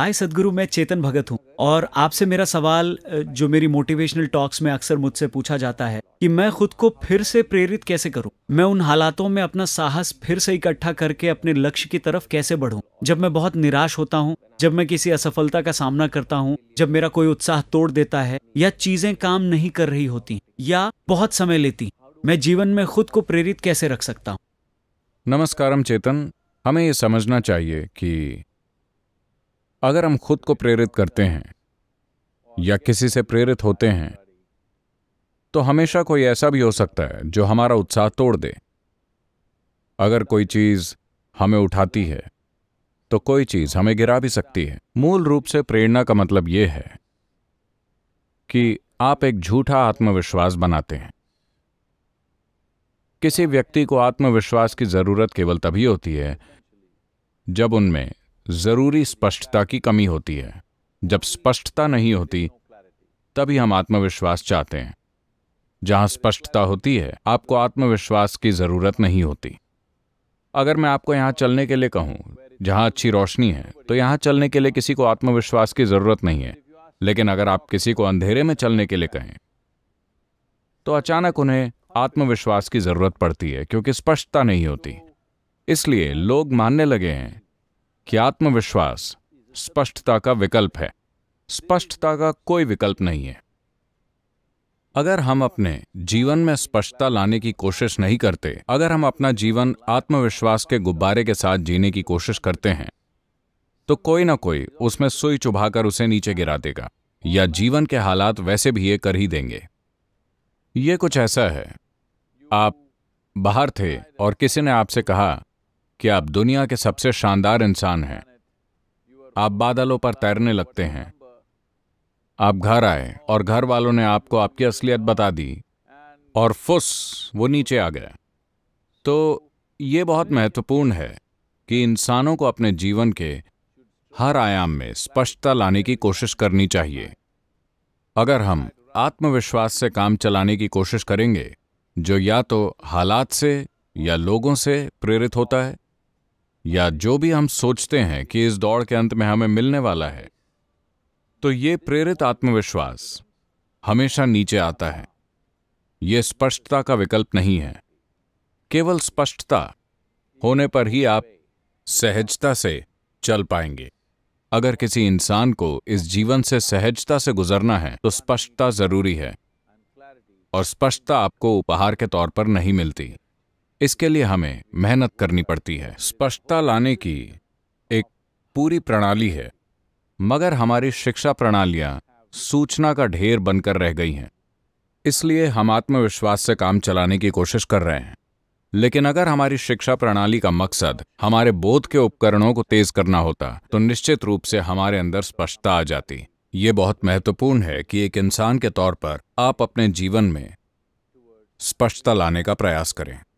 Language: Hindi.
हाय सदगुरु मैं चेतन भगत हूँ और आपसे मेरा सवाल जो मेरी मोटिवेशनल टॉक्स में अक्सर मुझसे पूछा जाता है कि मैं खुद को फिर से प्रेरित कैसे करूँ मैं उन हालातों में अपना साहस फिर से इकट्ठा करके अपने लक्ष्य की तरफ कैसे बढ़ूँ जब मैं बहुत निराश होता हूँ जब मैं किसी असफलता का सामना करता हूँ जब मेरा कोई उत्साह तोड़ देता है या चीजें काम नहीं कर रही होती या बहुत समय लेती मैं जीवन में खुद को प्रेरित कैसे रख सकता हूँ नमस्कार चेतन हमें ये समझना चाहिए कि अगर हम खुद को प्रेरित करते हैं या किसी से प्रेरित होते हैं तो हमेशा कोई ऐसा भी हो सकता है जो हमारा उत्साह तोड़ दे अगर कोई चीज हमें उठाती है तो कोई चीज हमें गिरा भी सकती है मूल रूप से प्रेरणा का मतलब यह है कि आप एक झूठा आत्मविश्वास बनाते हैं किसी व्यक्ति को आत्मविश्वास की जरूरत केवल तभी होती है जब उनमें ज़रूरी स्पष्टता की कमी होती है जब स्पष्टता नहीं होती तभी हम आत्मविश्वास चाहते हैं जहां स्पष्टता होती है आपको आत्मविश्वास की ज़रूरत नहीं होती अगर मैं आपको यहां चलने के लिए कहूं जहां अच्छी रोशनी है तो यहां चलने के लिए किसी को आत्मविश्वास की ज़रूरत नहीं है लेकिन अगर आप किसी को अंधेरे में चलने के लिए कहें तो अचानक उन्हें आत्मविश्वास की ज़रूरत पड़ती है क्योंकि स्पष्टता नहीं होती इसलिए लोग मानने लगे हैं कि आत्मविश्वास स्पष्टता का विकल्प है स्पष्टता का कोई विकल्प नहीं है अगर हम अपने जीवन में स्पष्टता लाने की कोशिश नहीं करते अगर हम अपना जीवन आत्मविश्वास के गुब्बारे के साथ जीने की कोशिश करते हैं तो कोई ना कोई उसमें सुई चुभाकर उसे नीचे गिरा देगा या जीवन के हालात वैसे भी ये कर ही देंगे ये कुछ ऐसा है आप बाहर थे और किसी ने आपसे कहा कि आप दुनिया के सबसे शानदार इंसान हैं आप बादलों पर तैरने लगते हैं आप घर आए और घर वालों ने आपको आपकी असलियत बता दी और फुस वो नीचे आ गया तो ये बहुत महत्वपूर्ण है कि इंसानों को अपने जीवन के हर आयाम में स्पष्टता लाने की कोशिश करनी चाहिए अगर हम आत्मविश्वास से काम चलाने की कोशिश करेंगे जो या तो हालात से या लोगों से प्रेरित होता है या जो भी हम सोचते हैं कि इस दौड़ के अंत में हमें मिलने वाला है तो ये प्रेरित आत्मविश्वास हमेशा नीचे आता है ये स्पष्टता का विकल्प नहीं है केवल स्पष्टता होने पर ही आप सहजता से चल पाएंगे अगर किसी इंसान को इस जीवन से सहजता से गुजरना है तो स्पष्टता जरूरी है और स्पष्टता आपको उपहार के तौर पर नहीं मिलती इसके लिए हमें मेहनत करनी पड़ती है स्पष्टता लाने की एक पूरी प्रणाली है मगर हमारी शिक्षा प्रणालियां सूचना का ढेर बनकर रह गई हैं इसलिए हम आत्मविश्वास से काम चलाने की कोशिश कर रहे हैं लेकिन अगर हमारी शिक्षा प्रणाली का मकसद हमारे बोध के उपकरणों को तेज करना होता तो निश्चित रूप से हमारे अंदर स्पष्टता आ जाती ये बहुत महत्वपूर्ण है कि एक इंसान के तौर पर आप अपने जीवन में स्पष्टता लाने का प्रयास करें